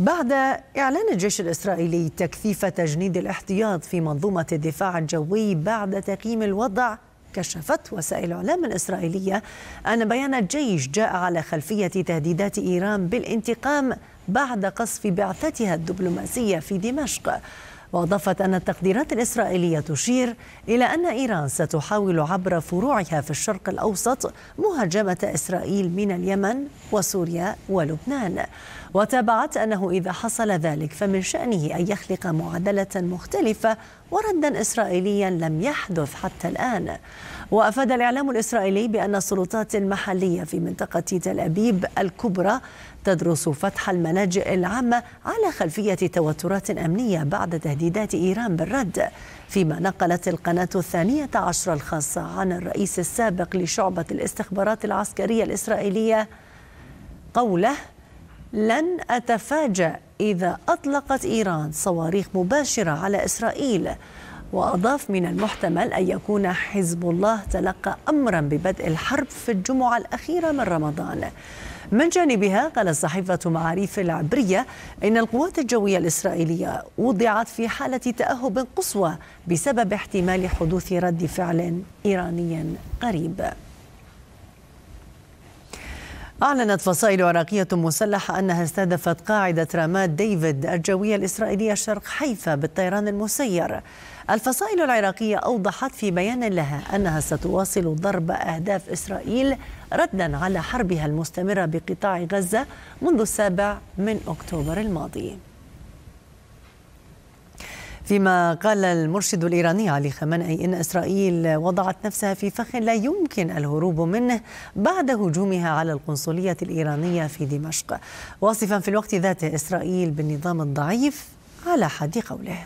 بعد إعلان الجيش الإسرائيلي تكثيف تجنيد الاحتياط في منظومة الدفاع الجوي بعد تقييم الوضع كشفت وسائل الإعلام الإسرائيلية أن بيان الجيش جاء على خلفية تهديدات إيران بالانتقام بعد قصف بعثتها الدبلوماسية في دمشق وأضافت أن التقديرات الإسرائيلية تشير إلى أن إيران ستحاول عبر فروعها في الشرق الأوسط مهاجمة إسرائيل من اليمن وسوريا ولبنان وتابعت أنه إذا حصل ذلك فمن شأنه أن يخلق معادلة مختلفة وردا إسرائيليا لم يحدث حتى الآن وأفاد الإعلام الإسرائيلي بأن السلطات المحلية في منطقة تل أبيب الكبرى تدرس فتح الملاجئ العامة على خلفية توترات أمنية بعد تهديد تهديدات إيران بالرد فيما نقلت القناة الثانية عشر الخاصة عن الرئيس السابق لشعبة الاستخبارات العسكرية الإسرائيلية قوله لن أتفاجأ إذا أطلقت إيران صواريخ مباشرة على إسرائيل وأضاف من المحتمل أن يكون حزب الله تلقى أمرا ببدء الحرب في الجمعة الأخيرة من رمضان من جانبها قالت صحيفة معاريف العبرية إن القوات الجوية الإسرائيلية وضعت في حالة تأهب قصوى بسبب احتمال حدوث رد فعل إيراني قريب أعلنت فصائل عراقية مسلحة أنها استهدفت قاعدة رماد ديفيد الجوية الإسرائيلية شرق حيفا بالطيران المسير الفصائل العراقية أوضحت في بيان لها أنها ستواصل ضرب أهداف إسرائيل ردا على حربها المستمرة بقطاع غزة منذ السابع من أكتوبر الماضي فيما قال المرشد الإيراني علي خامنئي إن إسرائيل وضعت نفسها في فخ لا يمكن الهروب منه بعد هجومها على القنصلية الإيرانية في دمشق واصفا في الوقت ذاته إسرائيل بالنظام الضعيف على حد قوله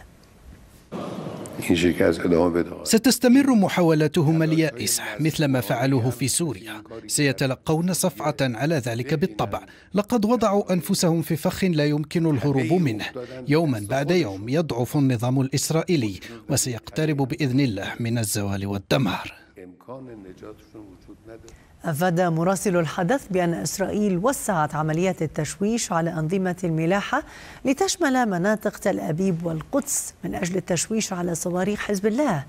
ستستمر محاولاتهم اليائسة مثل ما فعلوه في سوريا سيتلقون صفعة على ذلك بالطبع لقد وضعوا أنفسهم في فخ لا يمكن الهروب منه يوما بعد يوم يضعف النظام الإسرائيلي وسيقترب بإذن الله من الزوال والدمار أفاد مراسل الحدث بأن إسرائيل وسعت عمليات التشويش على أنظمة الملاحة لتشمل مناطق تل أبيب والقدس من أجل التشويش على صواريخ حزب الله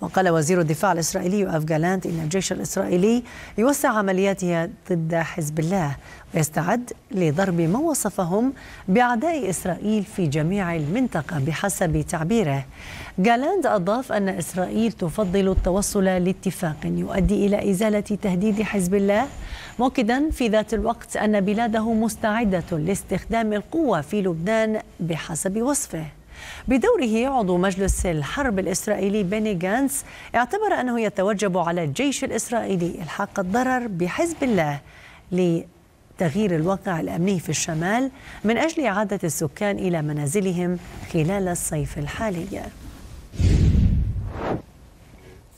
وقال وزير الدفاع الإسرائيلي أف جالانت إن الجيش الإسرائيلي يوسع عملياته ضد حزب الله ويستعد لضرب ما وصفهم بأعداء إسرائيل في جميع المنطقة بحسب تعبيره جالاند أضاف أن إسرائيل تفضل التوصل لاتفاق يؤدي إلى إزالة تهديد حزب الله مؤكدا في ذات الوقت أن بلاده مستعدة لاستخدام القوة في لبنان بحسب وصفه بدوره عضو مجلس الحرب الإسرائيلي بيني جانس اعتبر أنه يتوجب على الجيش الإسرائيلي إلحاق الضرر بحزب الله لتغيير الواقع الأمني في الشمال من أجل إعادة السكان إلى منازلهم خلال الصيف الحالي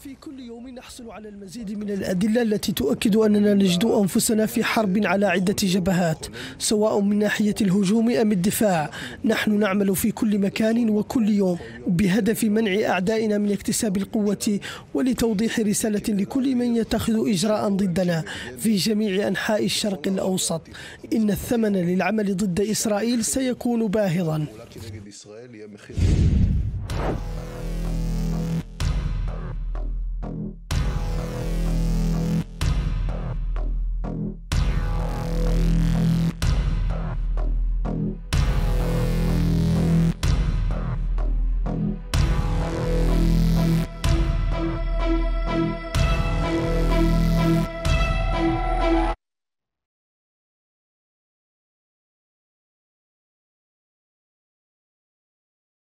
في كل يوم نحصل على المزيد من الأدلة التي تؤكد أننا نجد أنفسنا في حرب على عدة جبهات سواء من ناحية الهجوم أم الدفاع نحن نعمل في كل مكان وكل يوم بهدف منع أعدائنا من اكتساب القوة ولتوضيح رسالة لكل من يتخذ إجراء ضدنا في جميع أنحاء الشرق الأوسط إن الثمن للعمل ضد إسرائيل سيكون باهظا